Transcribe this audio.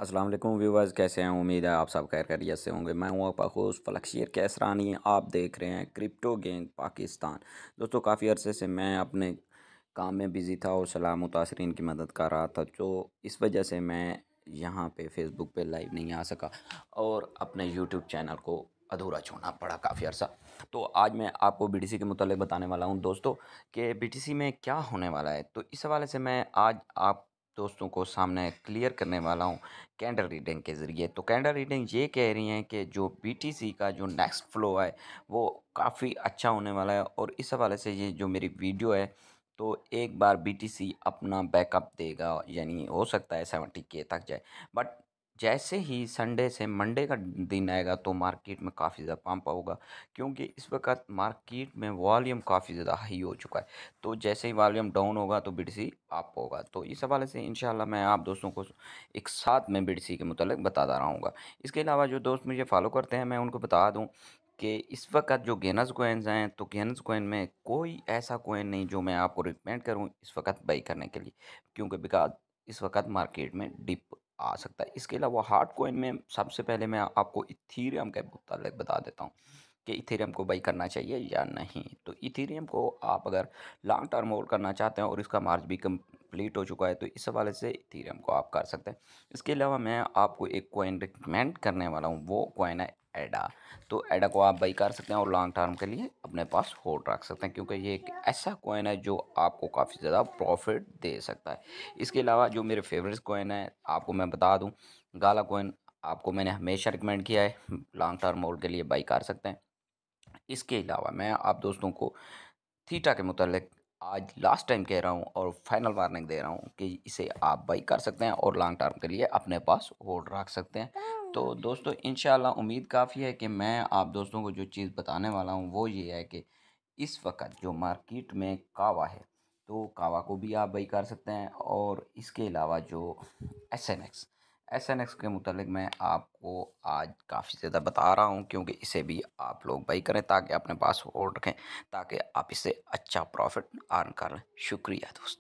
अस्सलाम वालेकुम व्यूवर्स कैसे हैं उम्मीद है आप सब खैर खैरियत से होंगे मैं हूं आपका होस्ट फलक्शियर कैसरानी आप देख रहे हैं क्रिप्टो गेंग पाकिस्तान दोस्तों काफ़ी अरसे से मैं अपने काम में बिज़ी था और सलाह मुतासरीन की मदद कर रहा था जो इस वजह से मैं यहाँ पे फेसबुक पे लाइव नहीं आ सका और अपने यूट्यूब चैनल को अधूरा छोड़ना पड़ा काफ़ी अर्सा तो आज मैं आपको सी के मतलब बताने वाला हूँ दोस्तों कि सी में क्या होने वाला है तो इस हवाले से मैं आज आप दोस्तों को सामने क्लियर करने वाला हूँ कैंडल रीडिंग के ज़रिए तो कैंडल रीडिंग ये कह रही हैं कि जो बीटीसी का जो नेक्स्ट फ्लो है वो काफ़ी अच्छा होने वाला है और इस हवाले से ये जो मेरी वीडियो है तो एक बार बीटीसी अपना बैकअप देगा यानी हो सकता है सेवेंटी के तक जाए बट जैसे ही संडे से मंडे का दिन आएगा तो मार्केट में काफ़ी ज़्यादा पंप होगा क्योंकि इस वक्त मार्केट में वॉल्यूम काफ़ी ज़्यादा हाई हो चुका है तो जैसे ही वॉल्यूम डाउन होगा तो बिडसी अप होगा तो इस हवाले से इन मैं आप दोस्तों को एक साथ में बिडसी के मतलब बताता रहूँगा इसके अलावा जो दोस्त मुझे फॉलो करते हैं मैं उनको बता दूँ कि इस वक्त जो गेनस कोइंस हैं तो गेनस कोइन में कोई ऐसा कोइन नहीं जो मैं आपको रिकमेंड करूं इस वक्त बाई करने के लिए क्योंकि बिकॉज इस वक्त मार्केट में डिप आ सकता है इसके अलावा हार्ड कोइन में सबसे पहले मैं आपको इथेरियम के मुतल बता देता हूँ कि इथेरियम को बाई करना चाहिए या नहीं तो इथेरियम को आप अगर लॉन्ग टर्म होल्ड करना चाहते हैं और इसका मार्च भी कंप्लीट हो चुका है तो इस हवाले से इथेरियम को आप कर सकते हैं इसके अलावा मैं आपको एक कोइन रिकमेंड करने वाला हूँ वो कोइन है एडा तो एडा को आप बाई कर सकते हैं और लॉन्ग टर्म के लिए अपने पास होल्ड रख सकते हैं क्योंकि ये एक ऐसा कोइन है जो आपको काफ़ी ज़्यादा प्रॉफिट दे सकता है इसके अलावा जो मेरे फेवरेट कोइन है आपको मैं बता दूँ गाला कोइन आपको मैंने हमेशा रिकमेंड किया है लॉन्ग टर्म होल्ड के लिए बाई कर सकते हैं इसके अलावा मैं आप दोस्तों को थीटा के मुतलक आज लास्ट टाइम कह रहा हूँ और फाइनल वार्निंग दे रहा हूँ कि इसे आप बाई कर सकते हैं और लॉन्ग टर्म के लिए अपने पास होल्ड रख सकते हैं hmm. तो दोस्तों इन उम्मीद काफ़ी है कि मैं आप दोस्तों को जो चीज़ बताने वाला हूँ वो ये है कि इस वक्त जो मार्केट में कावा है तो कावा को भी आप बाई कर सकते हैं और इसके अलावा जो S X S N X के मतलब मैं आपको आज काफ़ी ज़्यादा बता रहा हूँ क्योंकि इसे भी आप लोग बाई करें ताकि अपने पास होल्ड रखें ताकि आप इसे अच्छा प्रॉफिट अर्न करें शुक्रिया दोस्तों